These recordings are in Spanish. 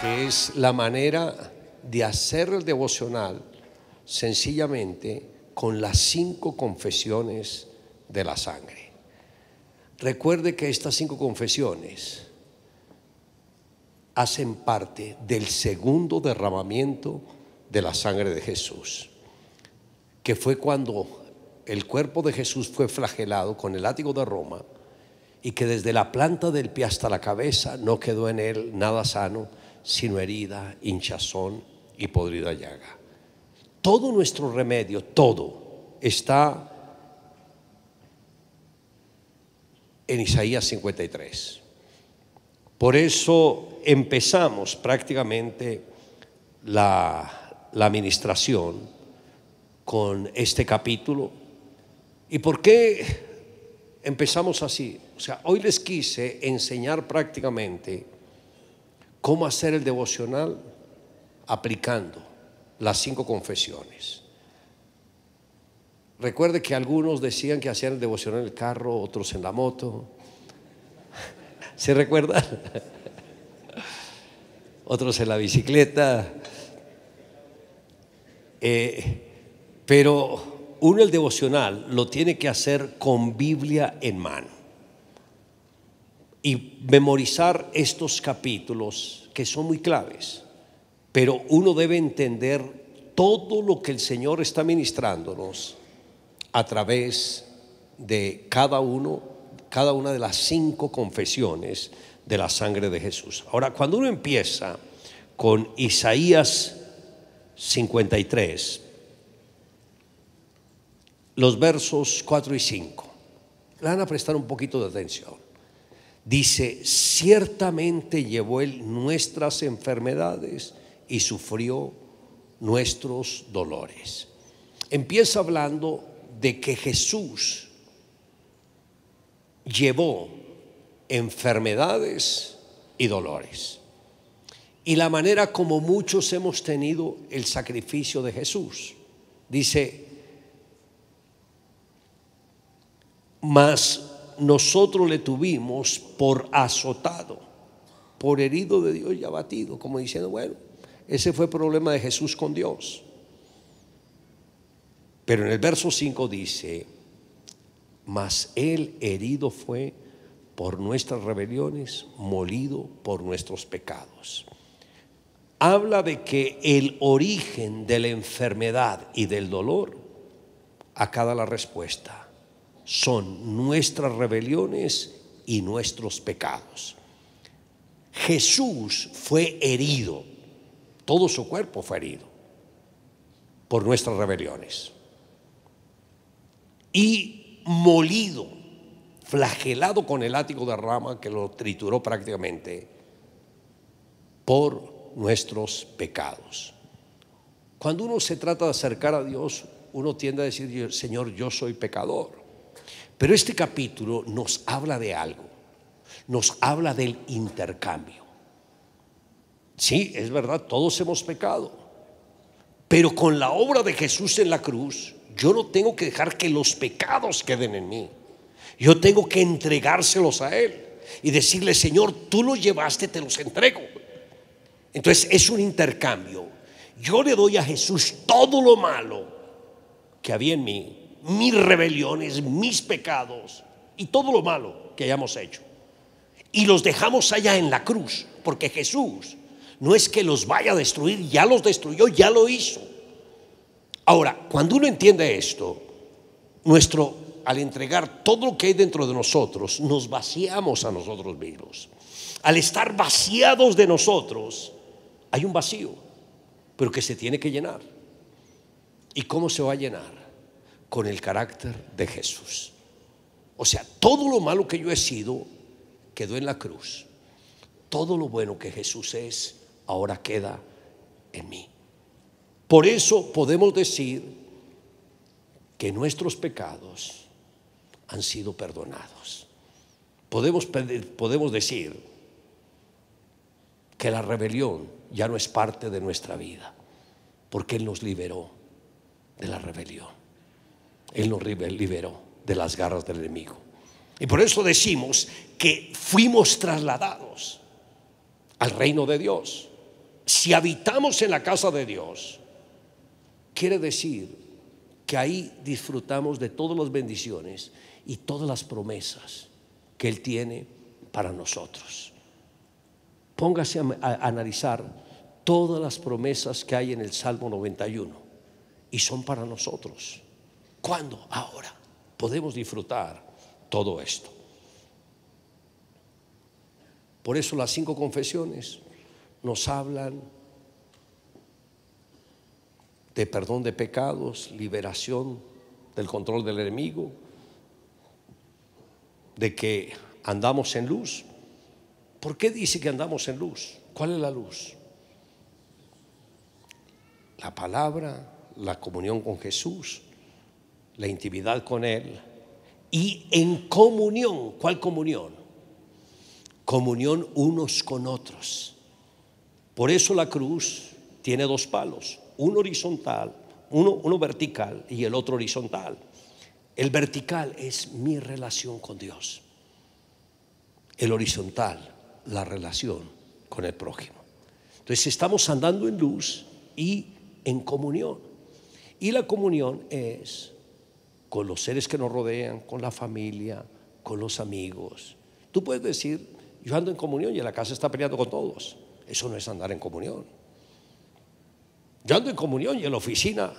que es la manera de hacer el devocional sencillamente con las cinco confesiones de la sangre. Recuerde que estas cinco confesiones hacen parte del segundo derramamiento de la sangre de Jesús, que fue cuando el cuerpo de Jesús fue flagelado con el látigo de Roma y que desde la planta del pie hasta la cabeza no quedó en él nada sano, sino herida, hinchazón y podrida llaga. Todo nuestro remedio, todo, está en Isaías 53. Por eso empezamos prácticamente la, administración con este capítulo. ¿Y por qué empezamos así? O sea, hoy les quise enseñar prácticamente ¿Cómo hacer el devocional? Aplicando las cinco confesiones. Recuerde que algunos decían que hacían el devocional en el carro, otros en la moto. ¿Se recuerdan? Otros en la bicicleta. Eh, pero uno el devocional lo tiene que hacer con Biblia en mano y memorizar estos capítulos que son muy claves, pero uno debe entender todo lo que el Señor está ministrándonos a través de cada uno, cada una de las cinco confesiones de la sangre de Jesús. Ahora, cuando uno empieza con Isaías 53, los versos 4 y 5, le van a prestar un poquito de atención. Dice, ciertamente llevó él nuestras enfermedades y sufrió nuestros dolores. Empieza hablando de que Jesús llevó enfermedades y dolores. Y la manera como muchos hemos tenido el sacrificio de Jesús. Dice, más nosotros le tuvimos por azotado, por herido de Dios y abatido, como diciendo, bueno, ese fue el problema de Jesús con Dios. Pero en el verso 5 dice, mas él herido fue por nuestras rebeliones, molido por nuestros pecados. Habla de que el origen de la enfermedad y del dolor, acá la respuesta son nuestras rebeliones y nuestros pecados. Jesús fue herido, todo su cuerpo fue herido por nuestras rebeliones. Y molido, flagelado con el látigo de rama que lo trituró prácticamente por nuestros pecados. Cuando uno se trata de acercar a Dios, uno tiende a decir, Señor, yo soy pecador. Pero este capítulo nos habla de algo, nos habla del intercambio. Sí, es verdad, todos hemos pecado, pero con la obra de Jesús en la cruz, yo no tengo que dejar que los pecados queden en mí. Yo tengo que entregárselos a Él y decirle, Señor, tú los llevaste, te los entrego. Entonces es un intercambio. Yo le doy a Jesús todo lo malo que había en mí mis rebeliones, mis pecados y todo lo malo que hayamos hecho. Y los dejamos allá en la cruz, porque Jesús no es que los vaya a destruir, ya los destruyó, ya lo hizo. Ahora, cuando uno entiende esto, nuestro, al entregar todo lo que hay dentro de nosotros, nos vaciamos a nosotros mismos. Al estar vaciados de nosotros, hay un vacío, pero que se tiene que llenar. ¿Y cómo se va a llenar? con el carácter de Jesús. O sea, todo lo malo que yo he sido quedó en la cruz. Todo lo bueno que Jesús es ahora queda en mí. Por eso podemos decir que nuestros pecados han sido perdonados. Podemos, podemos decir que la rebelión ya no es parte de nuestra vida, porque Él nos liberó de la rebelión. Él nos liberó de las garras del enemigo. Y por eso decimos que fuimos trasladados al reino de Dios. Si habitamos en la casa de Dios, quiere decir que ahí disfrutamos de todas las bendiciones y todas las promesas que Él tiene para nosotros. Póngase a, a analizar todas las promesas que hay en el Salmo 91 y son para nosotros. ¿Cuándo? Ahora podemos disfrutar todo esto. Por eso las cinco confesiones nos hablan de perdón de pecados, liberación del control del enemigo, de que andamos en luz. ¿Por qué dice que andamos en luz? ¿Cuál es la luz? La palabra, la comunión con Jesús, la intimidad con Él y en comunión. ¿Cuál comunión? Comunión unos con otros. Por eso la cruz tiene dos palos, uno horizontal, uno, uno vertical y el otro horizontal. El vertical es mi relación con Dios. El horizontal, la relación con el prójimo. Entonces estamos andando en luz y en comunión. Y la comunión es con los seres que nos rodean, con la familia, con los amigos. Tú puedes decir, yo ando en comunión y en la casa está peleando con todos. Eso no es andar en comunión. Yo ando en comunión y en la oficina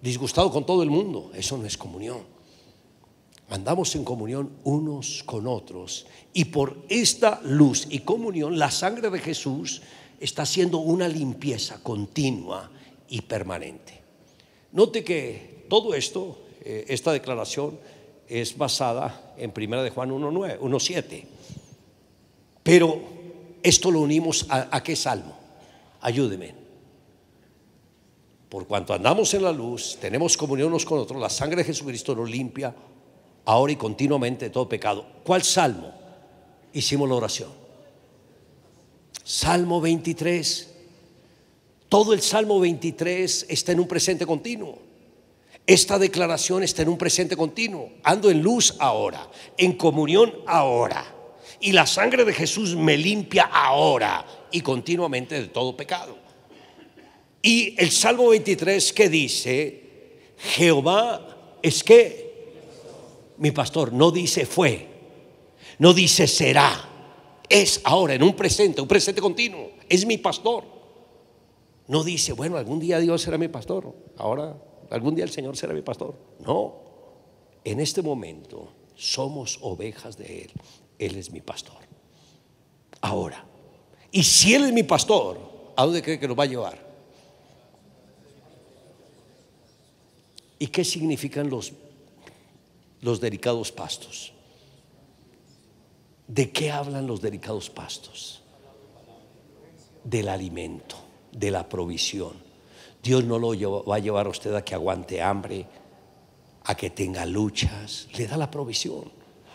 disgustado con todo el mundo. Eso no es comunión. Andamos en comunión unos con otros. Y por esta luz y comunión, la sangre de Jesús está haciendo una limpieza continua y permanente. Note que todo esto eh, esta declaración es basada en primera de Juan 1.7. Pero esto lo unimos a, a qué salmo? Ayúdeme. Por cuanto andamos en la luz, tenemos comunión unos con otros, la sangre de Jesucristo nos limpia ahora y continuamente de todo pecado. ¿Cuál salmo? Hicimos la oración. Salmo 23. Todo el Salmo 23 está en un presente continuo. Esta declaración está en un presente continuo. Ando en luz ahora, en comunión ahora. Y la sangre de Jesús me limpia ahora y continuamente de todo pecado. Y el Salmo 23 que dice, Jehová es que mi pastor no dice fue, no dice será, es ahora en un presente, un presente continuo, es mi pastor. No dice, bueno, algún día Dios será mi pastor, ahora algún día el Señor será mi pastor. No, en este momento somos ovejas de Él. Él es mi pastor. Ahora, y si Él es mi pastor, ¿a dónde cree que nos va a llevar? ¿Y qué significan los, los delicados pastos? ¿De qué hablan los delicados pastos? Del alimento, de la provisión Dios no lo va a llevar a usted a que aguante hambre, a que tenga luchas. Le da la provisión.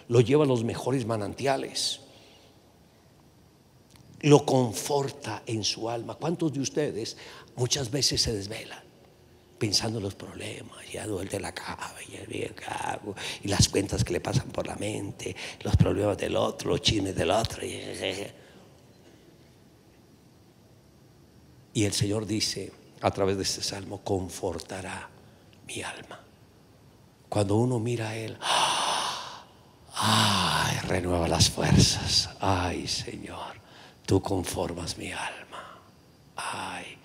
Lo lleva a los mejores manantiales. Lo conforta en su alma. ¿Cuántos de ustedes muchas veces se desvelan? pensando en los problemas, ya de la cabeza, y las cuentas que le pasan por la mente, los problemas del otro, los chines del otro. Y el Señor dice, a través de este salmo, confortará mi alma. Cuando uno mira a Él, ¡ah! ¡ay! Renueva las fuerzas. ¡Ay, Señor! Tú conformas mi alma. ¡Ay!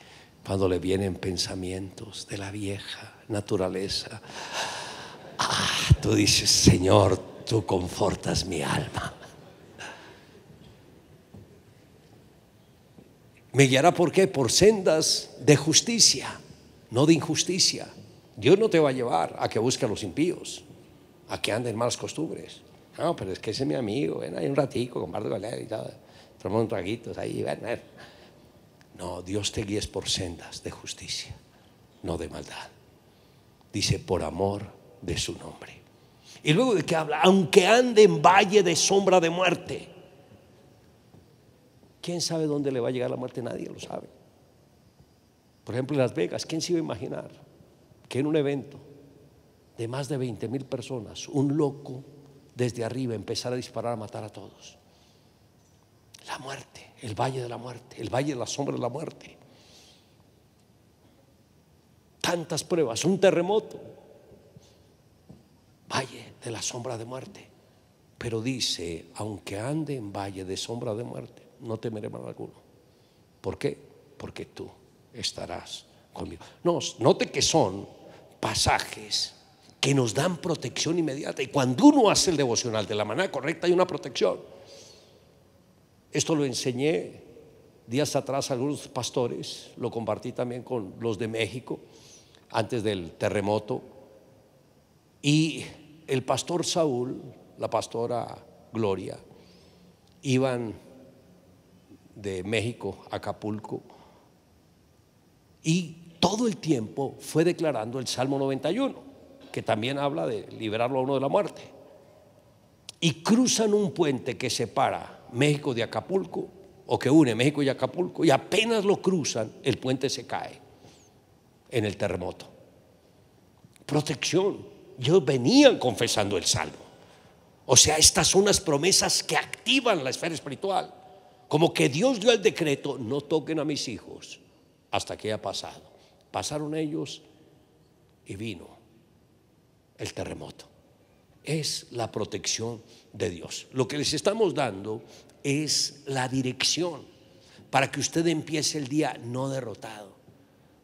Cuando le vienen pensamientos de la vieja naturaleza, ¡ah! Tú dices, Señor, tú confortas mi alma. Me guiará por qué? Por sendas de justicia, no de injusticia. Dios no te va a llevar a que busque a los impíos, a que anden malas costumbres. No, pero es que ese es mi amigo, ven ahí un ratico, con él y tal, tomamos traguitos ahí, ven, ven. No, Dios te guíes por sendas de justicia, no de maldad. Dice, por amor de su nombre. Y luego de qué habla, aunque ande en valle de sombra de muerte, ¿Quién sabe dónde le va a llegar la muerte? Nadie lo sabe. Por ejemplo, en Las Vegas, ¿quién se iba a imaginar que en un evento de más de 20 mil personas, un loco desde arriba empezara a disparar a matar a todos? La muerte, el valle de la muerte, el valle de la sombra de la muerte. Tantas pruebas, un terremoto, valle de la sombra de muerte. Pero dice, aunque ande en valle de sombra de muerte, no temeré mal alguno. ¿Por qué? Porque tú estarás conmigo. No, note que son pasajes que nos dan protección inmediata. Y cuando uno hace el devocional de la manera correcta hay una protección. Esto lo enseñé días atrás a algunos pastores, lo compartí también con los de México antes del terremoto. Y el pastor Saúl, la pastora Gloria, iban de México, Acapulco, y todo el tiempo fue declarando el Salmo 91, que también habla de liberarlo a uno de la muerte. Y cruzan un puente que separa México de Acapulco, o que une México y Acapulco, y apenas lo cruzan, el puente se cae en el terremoto. Protección. Ellos venían confesando el Salmo. O sea, estas son las promesas que activan la esfera espiritual. Como que Dios dio el decreto, no toquen a mis hijos hasta que haya pasado. Pasaron ellos y vino el terremoto. Es la protección de Dios. Lo que les estamos dando es la dirección para que usted empiece el día no derrotado.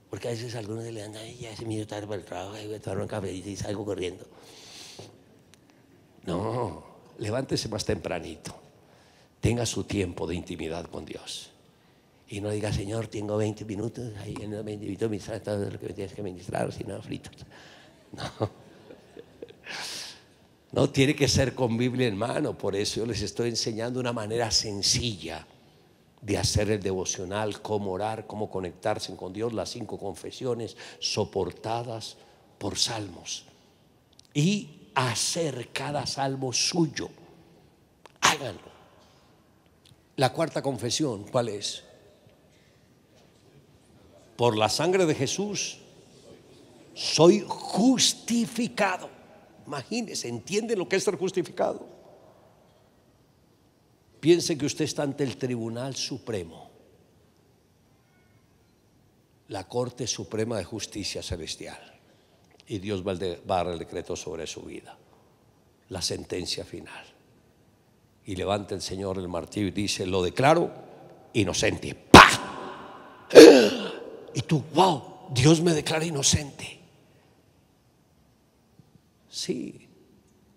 Porque a veces algunos le dan, ay, ya se me tarde para el trabajo, voy a tomar un café y salgo corriendo. No, levántese más tempranito tenga su tiempo de intimidad con Dios. Y no diga, Señor, tengo 20 minutos, ahí en 20 minutos ministrar todo lo que tienes que ministrar, si no, frito No. No tiene que ser con Biblia en mano, por eso yo les estoy enseñando una manera sencilla de hacer el devocional, cómo orar, cómo conectarse con Dios, las cinco confesiones soportadas por salmos. Y hacer cada salmo suyo. Háganlo. La cuarta confesión, ¿cuál es? Por la sangre de Jesús soy justificado. Imagínense, ¿entienden lo que es ser justificado? Piense que usted está ante el Tribunal Supremo, la Corte Suprema de Justicia Celestial, y Dios va a dar el decreto sobre su vida, la sentencia final. Y levanta el Señor el martillo y dice, lo declaro inocente. ¡Pah! Y tú, wow, Dios me declara inocente. Sí,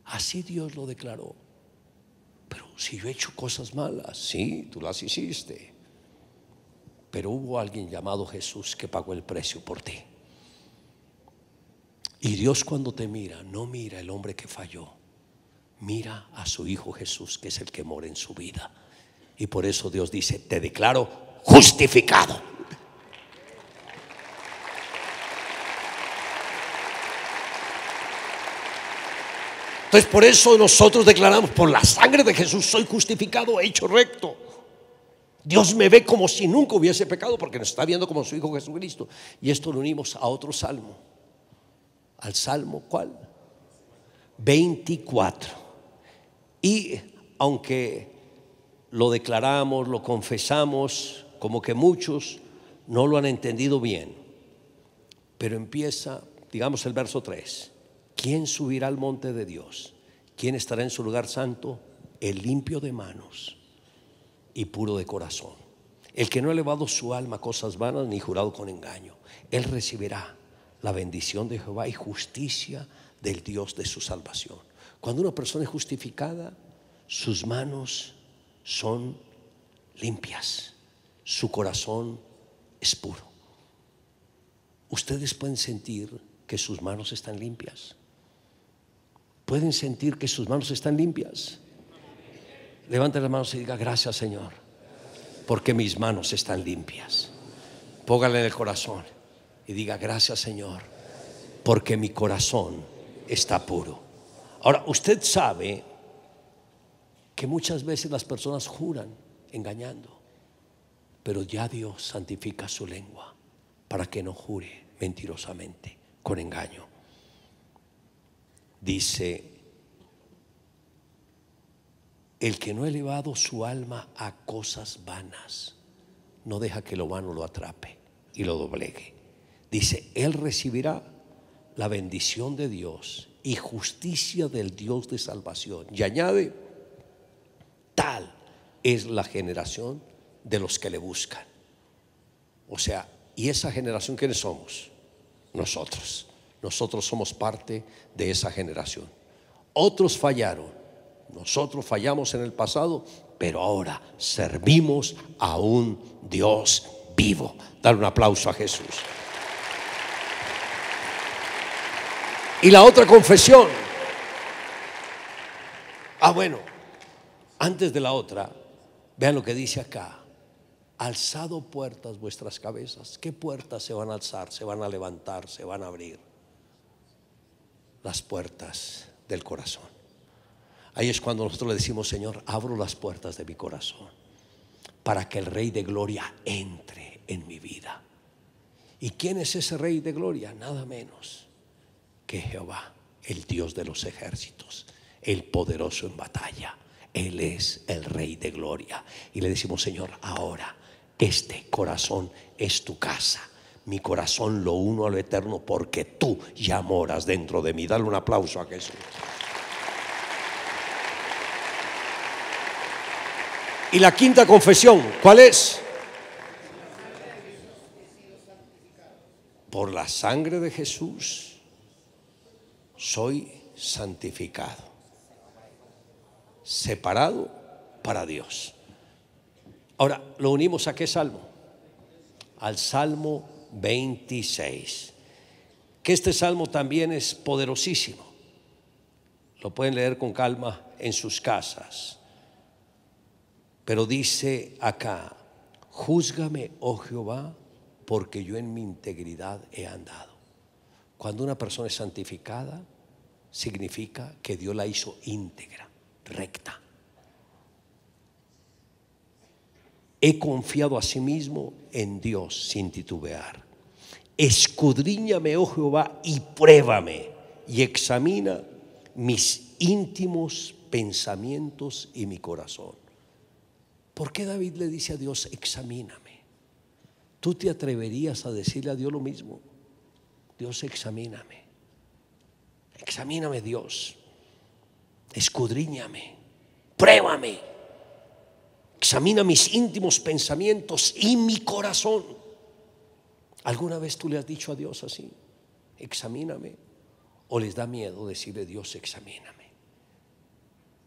así Dios lo declaró. Pero si yo he hecho cosas malas, sí, tú las hiciste. Pero hubo alguien llamado Jesús que pagó el precio por ti. Y Dios cuando te mira, no mira el hombre que falló mira a su Hijo Jesús, que es el que mora en su vida. Y por eso Dios dice, te declaro justificado. Entonces por eso nosotros declaramos, por la sangre de Jesús soy justificado, hecho recto. Dios me ve como si nunca hubiese pecado porque nos está viendo como su Hijo Jesucristo. Y esto lo unimos a otro salmo. ¿Al salmo cuál? 24. Y aunque lo declaramos, lo confesamos, como que muchos no lo han entendido bien. Pero empieza, digamos el verso 3, ¿quién subirá al monte de Dios? ¿Quién estará en su lugar santo? El limpio de manos y puro de corazón. El que no ha elevado su alma a cosas vanas ni jurado con engaño. Él recibirá la bendición de Jehová y justicia del Dios de su salvación. Cuando una persona es justificada, sus manos son limpias, su corazón es puro. Ustedes pueden sentir que sus manos están limpias. Pueden sentir que sus manos están limpias. Levante las manos y diga, gracias Señor, porque mis manos están limpias. Póngale en el corazón y diga, gracias Señor, porque mi corazón está puro. Ahora, usted sabe que muchas veces las personas juran engañando, pero ya Dios santifica su lengua para que no jure mentirosamente con engaño. Dice, el que no ha elevado su alma a cosas vanas, no deja que lo vano lo atrape y lo doblegue. Dice, él recibirá la bendición de Dios y justicia del Dios de salvación. Y añade, tal es la generación de los que le buscan. O sea, ¿y esa generación quiénes somos? Nosotros. Nosotros somos parte de esa generación. Otros fallaron. Nosotros fallamos en el pasado, pero ahora servimos a un Dios vivo. Dar un aplauso a Jesús. y la otra confesión. Ah, bueno, antes de la otra, vean lo que dice acá. Alzado puertas vuestras cabezas. ¿Qué puertas se van a alzar? Se van a levantar, se van a abrir. Las puertas del corazón. Ahí es cuando nosotros le decimos, Señor, abro las puertas de mi corazón para que el Rey de Gloria entre en mi vida. ¿Y quién es ese Rey de Gloria? Nada menos Jehová, el Dios de los ejércitos, el poderoso en batalla, Él es el Rey de gloria. Y le decimos, Señor, ahora este corazón es tu casa. Mi corazón lo uno al eterno porque tú ya moras dentro de mí. Dale un aplauso a Jesús. Y la quinta confesión, ¿cuál es? Por la sangre de Jesús soy santificado, separado para Dios. Ahora, lo unimos a qué salmo? Al Salmo 26, que este salmo también es poderosísimo. Lo pueden leer con calma en sus casas. Pero dice acá, júzgame, oh Jehová, porque yo en mi integridad he andado. Cuando una persona es santificada, significa que Dios la hizo íntegra, recta. He confiado a sí mismo en Dios sin titubear. Escudriñame, oh Jehová, y pruébame, y examina mis íntimos pensamientos y mi corazón. ¿Por qué David le dice a Dios, examíname? ¿Tú te atreverías a decirle a Dios lo mismo? Dios, examíname. Examíname Dios, escudriñame, pruébame, examina mis íntimos pensamientos y mi corazón. ¿Alguna vez tú le has dicho a Dios así? Examíname. ¿O les da miedo decirle Dios, examíname?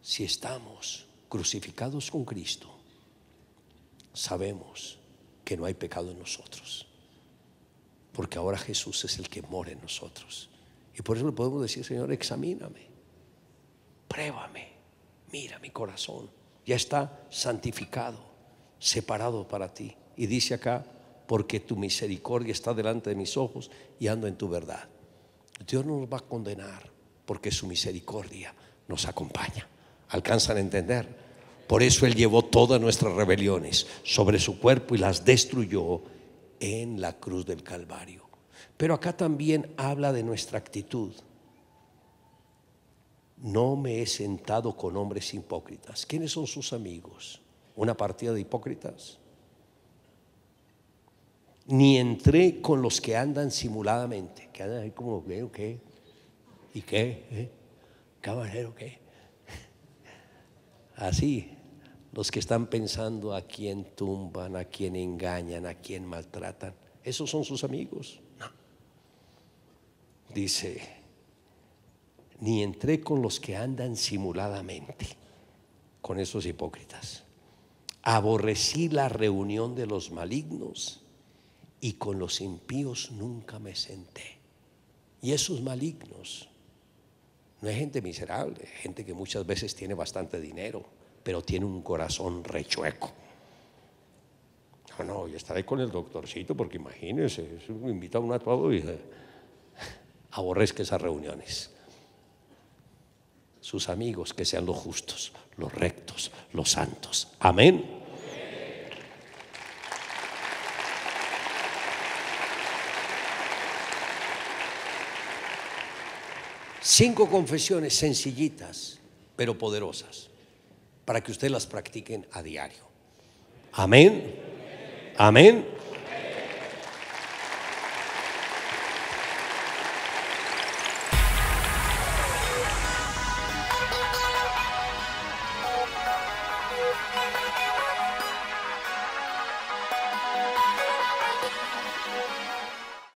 Si estamos crucificados con Cristo, sabemos que no hay pecado en nosotros, porque ahora Jesús es el que mora en nosotros. Y por eso le podemos decir, Señor, examíname, pruébame, mira mi corazón, ya está santificado, separado para ti. Y dice acá, porque tu misericordia está delante de mis ojos y ando en tu verdad. Dios no nos va a condenar porque su misericordia nos acompaña. ¿Alcanzan a entender? Por eso Él llevó todas nuestras rebeliones sobre su cuerpo y las destruyó en la cruz del Calvario. Pero acá también habla de nuestra actitud. No me he sentado con hombres hipócritas. ¿Quiénes son sus amigos? ¿Una partida de hipócritas? Ni entré con los que andan simuladamente, que andan ahí como, ¿qué? ¿Y qué? ¿Eh? ¿Caballero qué? Así, los que están pensando a quién tumban, a quién engañan, a quién maltratan esos son sus amigos. No. Dice, ni entré con los que andan simuladamente, con esos hipócritas. Aborrecí la reunión de los malignos y con los impíos nunca me senté. Y esos malignos, no es gente miserable, gente que muchas veces tiene bastante dinero, pero tiene un corazón rechueco no, yo estaré con el doctorcito porque imagínense, me invita a un atuado y eh, aborrezca esas reuniones. Sus amigos que sean los justos, los rectos, los santos. Amén. Cinco confesiones sencillitas, pero poderosas, para que usted las practiquen a diario. Amén. Amén.